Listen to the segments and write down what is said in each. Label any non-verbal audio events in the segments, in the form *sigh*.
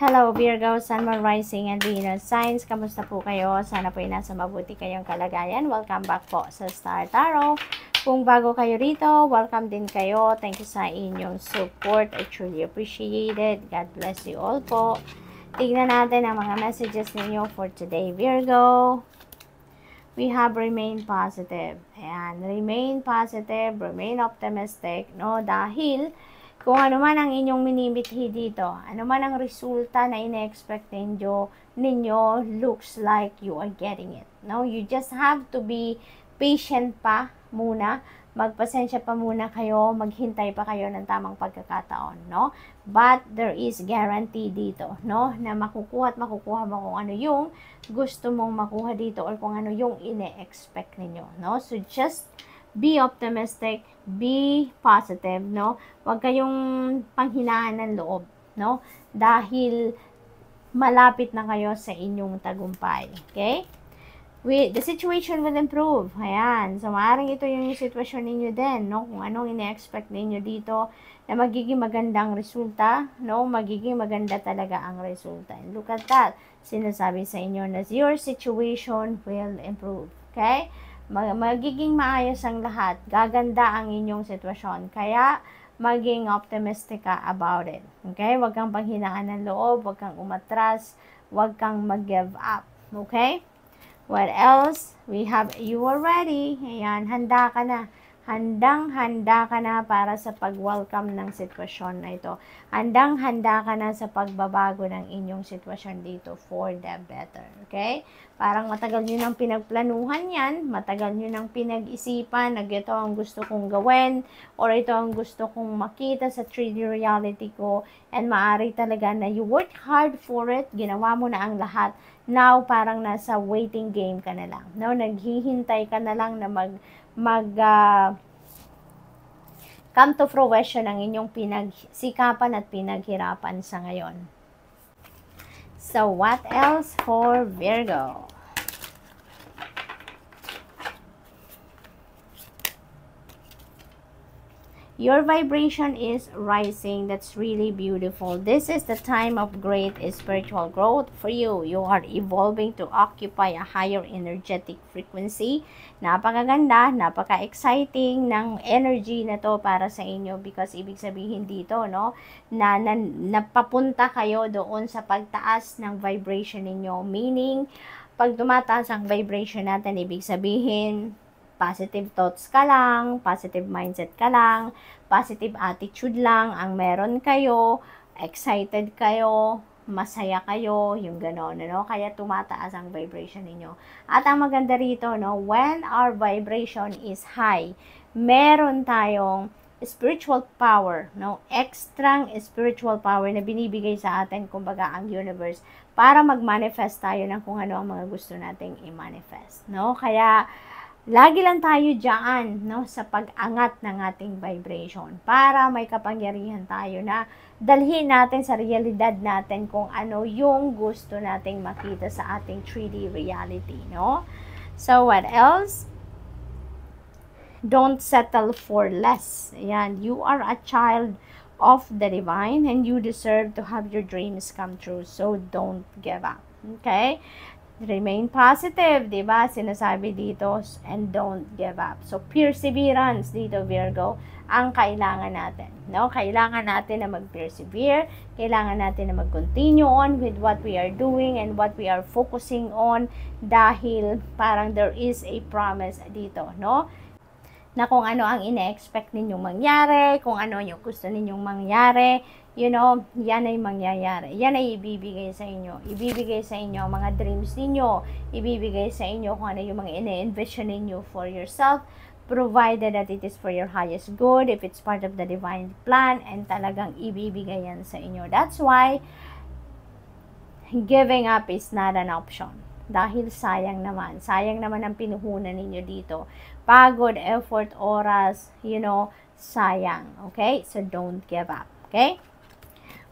Hello Virgo, Sun, Moon, Rising, and Venus Signs. Kamusta po kayo? Sana po ay nasa mabuti kayong kalagayan. Welcome back po sa Star Tarot. Kung bago kayo rito, welcome din kayo. Thank you sa inyong support. I truly appreciate it. God bless you all po. Tignan natin ang mga messages ninyo for today, Virgo. We have remain positive. Ayan, remain positive, remain optimistic, no? Dahil, kung ano man ang inyong minimithi dito, ano man ang resulta na ina-expect ninyo, ninyo, looks like you are getting it. No? You just have to be patient pa muna, magpasensya pa muna kayo, maghintay pa kayo ng tamang pagkakataon, no? But there is guarantee dito, no? Na makukuha at makukuha mo kung ano yung gusto mong makuha dito or kung ano yung ine-expect ninyo, no? So just be optimistic, be positive, no? Huwag kayong panghinaan ng loob, no? Dahil malapit na kayo sa inyong tagumpay, okay? We, the situation will improve. Ayan. So, maaaring ito yung sitwasyon ninyo din, no? Kung anong ina-expect ninyo dito na magiging magandang resulta, no? Magiging maganda talaga ang resulta. And look at that. Sinasabi sa inyo na your situation will improve. Okay? magiging maayos ang lahat, gaganda ang inyong sitwasyon. Kaya, maging optimistic ka about it. Okay? Huwag kang panghinaan ng loob, huwag kang umatras, huwag kang mag-give up. Okay? What else? We have you are ready. Ayan, handa ka na handang-handa ka na para sa pag-welcome ng sitwasyon na ito. Handang-handa ka na sa pagbabago ng inyong sitwasyon dito for the better. Okay? Parang matagal nyo nang pinagplanuhan yan, matagal nyo nang pinag-isipan na ito ang gusto kong gawin or ito ang gusto kong makita sa 3D reality ko and maari talaga na you work hard for it, ginawa mo na ang lahat. Now, parang nasa waiting game ka na lang. No? Naghihintay ka na lang na mag mag uh, come to fruition ang inyong pinagsikapan at pinaghirapan sa ngayon. So, what else for Virgo? your vibration is rising that's really beautiful this is the time of great spiritual growth for you you are evolving to occupy a higher energetic frequency napakaganda napaka-exciting ng energy na to para sa inyo because ibig sabihin dito no na, na napapunta kayo doon sa pagtaas ng vibration ninyo meaning pag tumataas ang vibration natin ibig sabihin positive thoughts ka lang, positive mindset ka lang, positive attitude lang ang meron kayo, excited kayo, masaya kayo, yung gano'n, no? Kaya tumataas ang vibration ninyo. At ang maganda rito, no, when our vibration is high, meron tayong spiritual power, no? Extra spiritual power na binibigay sa atin, kumbaga, ang universe para mag-manifest tayo ng kung ano ang mga gusto nating i-manifest, no? Kaya, Lagi lang tayo dyan no, sa pag-angat ng ating vibration para may kapangyarihan tayo na dalhin natin sa realidad natin kung ano yung gusto nating makita sa ating 3D reality. No? So, what else? Don't settle for less. Ayan, you are a child of the divine and you deserve to have your dreams come true. So, don't give up. Okay? Remain positive, di ba? Sinasabi dito, and don't give up. So, perseverance dito, Virgo, ang kailangan natin. No? Kailangan natin na mag-persevere, kailangan natin na mag-continue on with what we are doing and what we are focusing on dahil parang there is a promise dito, no? na kung ano ang ine-expect ninyong mangyari, kung ano yung gusto ninyong mangyari, you know, yan ay mangyayari. Yan ay ibibigay sa inyo. Ibibigay sa inyo ang mga dreams ninyo. Ibibigay sa inyo kung ano yung mga ina-envision ninyo for yourself provided that it is for your highest good, if it's part of the divine plan, and talagang ibibigay yan sa inyo. That's why giving up is not an option. Dahil sayang naman. Sayang naman ang pinuhunan ninyo dito. Pagod, effort, oras, you know, sayang. Okay? So, don't give up. Okay?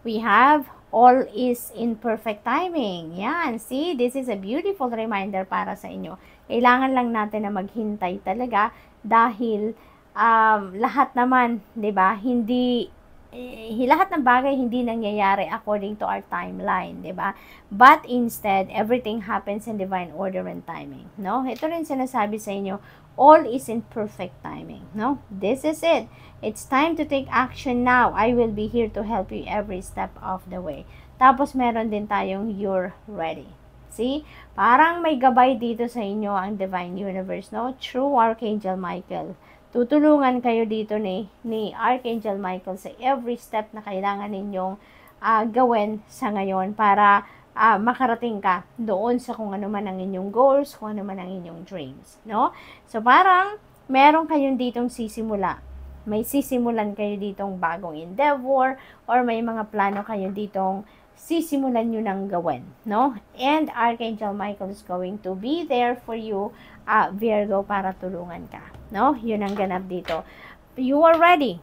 we have all is in perfect timing. Yan, see, this is a beautiful reminder para sa inyo. Kailangan lang natin na maghintay talaga dahil um, lahat naman, 'di ba? Hindi eh, lahat ng bagay hindi nangyayari according to our timeline, 'di ba? But instead, everything happens in divine order and timing, no? Ito rin sinasabi sa inyo all is in perfect timing. No, this is it. It's time to take action now. I will be here to help you every step of the way. Tapos meron din tayong you're ready. See? Parang may gabay dito sa inyo ang Divine Universe, no? True Archangel Michael. Tutulungan kayo dito ni, ni Archangel Michael sa every step na kailangan ninyong uh, gawin sa ngayon para uh, makarating ka doon sa kung ano man ang inyong goals, kung ano man ang inyong dreams, no? So parang meron kayong ditong sisimula. May sisimulan kayo ditong bagong endeavor or may mga plano kayo ditong sisimulan nyo nang gawin, no? And Archangel Michael is going to be there for you, uh, Virgo, para tulungan ka, no? Yun ang ganap dito. You are ready.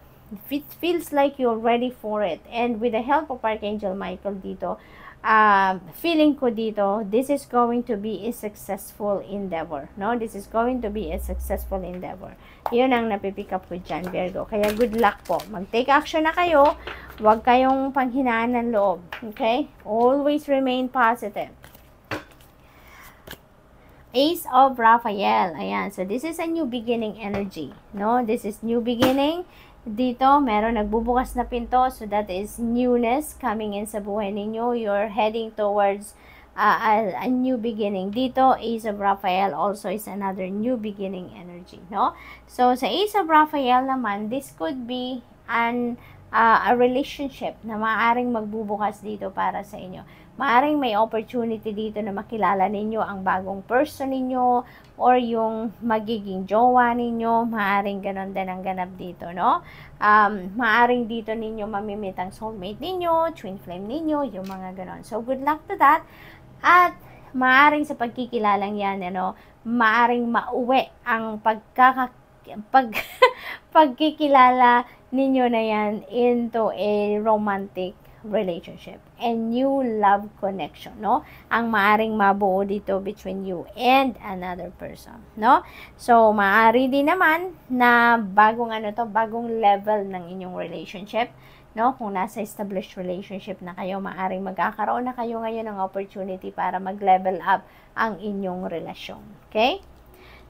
It feels like you're ready for it. And with the help of Archangel Michael dito, uh, feeling ko dito, this is going to be a successful endeavor. No? This is going to be a successful endeavor. Yun ang napipick up ko dyan, Virgo. Kaya good luck po. Mag-take action na kayo. Huwag kayong panghinaan ng loob. Okay? Always remain positive. Ace of Raphael. Ayan. So, this is a new beginning energy. No? This is new beginning. Dito, meron nagbubukas na pinto. So, that is newness coming in sa buhay ninyo. You're heading towards uh, a, a new beginning. Dito, Ace of Raphael also is another new beginning energy, no? So, sa Ace of Raphael naman, this could be an uh, a relationship na maaring magbubukas dito para sa inyo. Maaring may opportunity dito na makilala ninyo ang bagong person ninyo or yung magiging jowa ninyo. Maaring ganon din ang ganap dito, no? Um, maaring dito ninyo mamimit ang soulmate ninyo, twin flame ninyo, yung mga ganon. So, good luck to that. At maaring sa pagkikilalang yan, ano, maaring mauwi ang pagkaka pag *laughs* pagkikilala ninyo na yan into a romantic relationship a new love connection no ang maaring mabuo dito between you and another person no so maari din naman na bagong ano to bagong level ng inyong relationship no kung nasa established relationship na kayo maaring magkakaroon na kayo ngayon ng opportunity para mag-level up ang inyong relasyon okay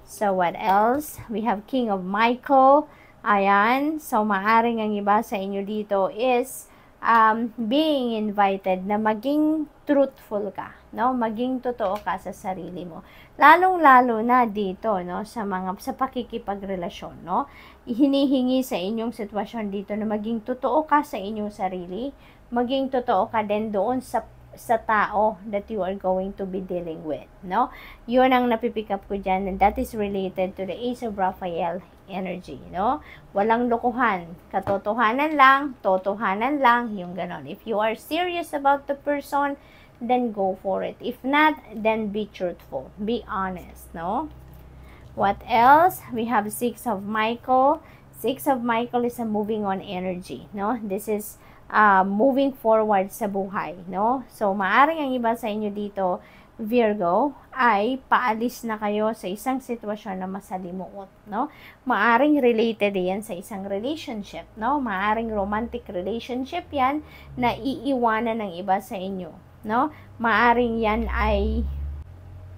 so what else we have king of michael Ayan, so maaring ang iba sa inyo dito is um, being invited na maging truthful ka, no? Maging totoo ka sa sarili mo. Lalong-lalo na dito, no, sa mga sa pakikipagrelasyon, no? Hinihingi sa inyong sitwasyon dito na maging totoo ka sa inyong sarili, maging totoo ka din doon sa sa tao that you are going to be dealing with, no? Yun ang napipick up ko dyan and that is related to the Ace of Raphael energy, no? Walang lokohan. Katotohanan lang, totohanan lang, yung ganon. If you are serious about the person, then go for it. If not, then be truthful. Be honest, no? What else? We have six of Michael. Six of Michael is a moving on energy, no? This is uh, moving forward sa buhay, no? So, maaring ang iba sa inyo dito, Virgo, ay paalis na kayo sa isang sitwasyon na masalimuot, no? Maaring related yan sa isang relationship, no? Maaring romantic relationship yan na iiwanan ng iba sa inyo, no? Maaring yan ay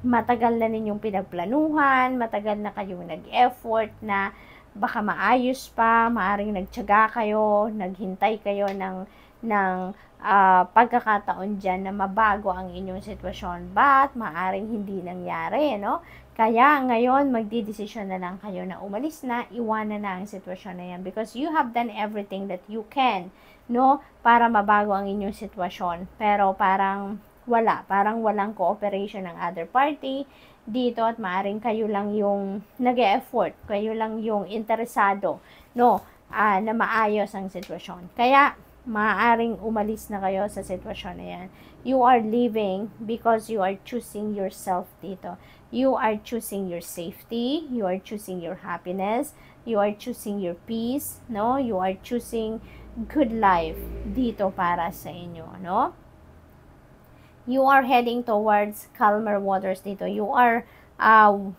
matagal na ninyong pinagplanuhan, matagal na kayong nag-effort na baka maayos pa, maaring nagtyaga kayo, naghintay kayo ng ng uh, pagkakataon dyan na mabago ang inyong sitwasyon but maaring hindi nangyari, no? Kaya ngayon, magdidesisyon na lang kayo na umalis na, iwanan na ang sitwasyon na yan because you have done everything that you can, no? Para mabago ang inyong sitwasyon. Pero parang wala, parang walang cooperation ng other party dito at maaring kayo lang yung nag-e-effort, kayo lang yung interesado, no? Uh, na maayos ang sitwasyon. Kaya, maaaring umalis na kayo sa sitwasyon na yan. You are leaving because you are choosing yourself dito. You are choosing your safety, you are choosing your happiness, you are choosing your peace, no? You are choosing good life dito para sa inyo, no? You are heading towards calmer waters dito. You are uh,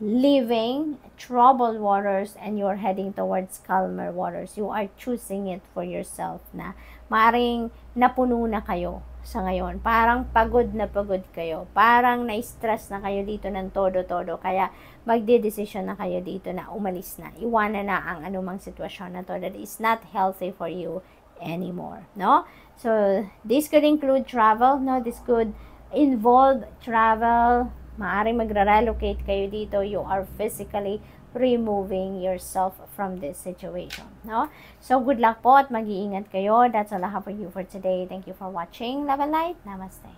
leaving troubled waters and you're heading towards calmer waters. You are choosing it for yourself na maring napuno na kayo sa ngayon. Parang pagod na pagod kayo. Parang na-stress na kayo dito ng todo-todo. Kaya magde-decision na kayo dito na umalis na. Iwanan na ang anumang sitwasyon na to that is not healthy for you anymore. No? So, this could include travel. No? This could involve travel, maari magra-relocate kayo dito, you are physically removing yourself from this situation. No? So, good luck po at mag-iingat kayo. That's all I have for you for today. Thank you for watching. Love and light. Namaste.